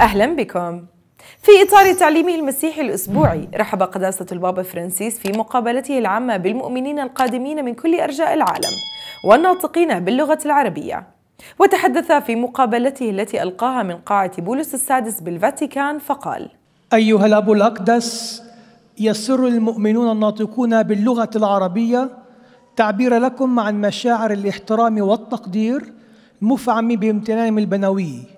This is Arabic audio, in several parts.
أهلا بكم في إطار تعليمه المسيحي الأسبوعي رحب قداسة البابا فرانسيس في مقابلته العامة بالمؤمنين القادمين من كل أرجاء العالم والناطقين باللغة العربية وتحدث في مقابلته التي ألقاها من قاعة بولس السادس بالفاتيكان فقال أيها الأب الأقدس يسر المؤمنون الناطقون باللغة العربية تعبير لكم عن مشاعر الاحترام والتقدير مفعم بامتنانهم البنوي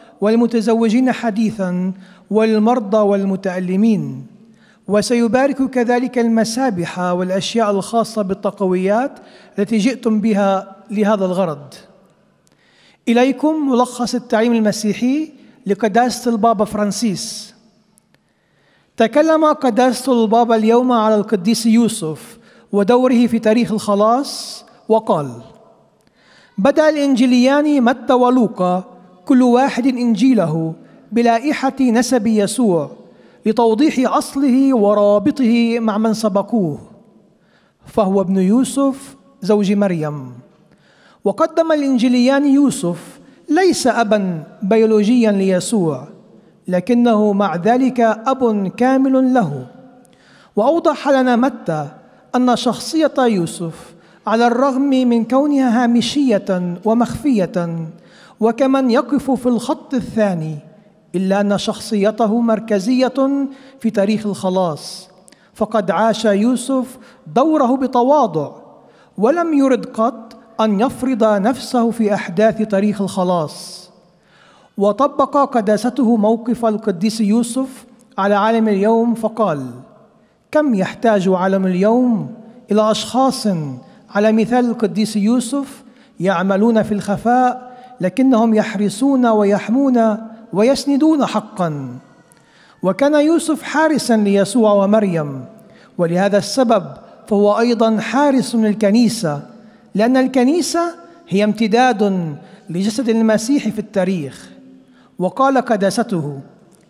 والمتزوجين حديثا والمرضى والمتألمين وسيبارك كذلك المسابح والأشياء الخاصة بالتقويات التي جئتم بها لهذا الغرض إليكم ملخص التعليم المسيحي لقداسة البابا فرانسيس تكلم قداسة البابا اليوم على القديس يوسف ودوره في تاريخ الخلاص وقال بدأ الإنجيليان متى ولوقا كل واحد إنجيله بلائحة نسب يسوع لتوضيح أصله ورابطه مع من سبقوه فهو ابن يوسف زوج مريم وقدم الإنجيليان يوسف ليس أبا بيولوجيا ليسوع لكنه مع ذلك أب كامل له وأوضح لنا متى أن شخصية يوسف على الرغم من كونها هامشيه ومخفيه وكمن يقف في الخط الثاني الا ان شخصيته مركزيه في تاريخ الخلاص فقد عاش يوسف دوره بتواضع ولم يرد قط ان يفرض نفسه في احداث تاريخ الخلاص وطبق قداسته موقف القديس يوسف على عالم اليوم فقال كم يحتاج عالم اليوم الى اشخاص على مثال القديس يوسف يعملون في الخفاء لكنهم يحرسون ويحمون ويسندون حقا وكان يوسف حارسا ليسوع ومريم ولهذا السبب فهو ايضا حارس للكنيسه لان الكنيسه هي امتداد لجسد المسيح في التاريخ وقال قداسته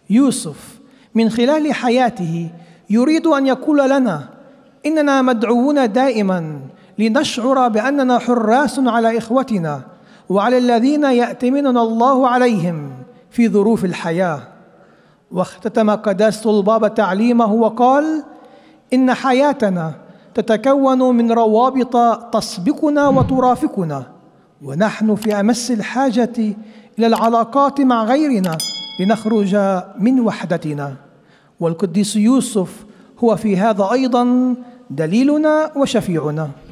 يوسف من خلال حياته يريد ان يقول لنا اننا مدعوون دائما لنشعر بأننا حراس على إخوتنا وعلى الذين يأتمننا الله عليهم في ظروف الحياة واختتم قداس الباب تعليمه وقال إن حياتنا تتكون من روابط تسبقنا وترافقنا ونحن في أمس الحاجة إلى العلاقات مع غيرنا لنخرج من وحدتنا والقديس يوسف هو في هذا أيضا دليلنا وشفيعنا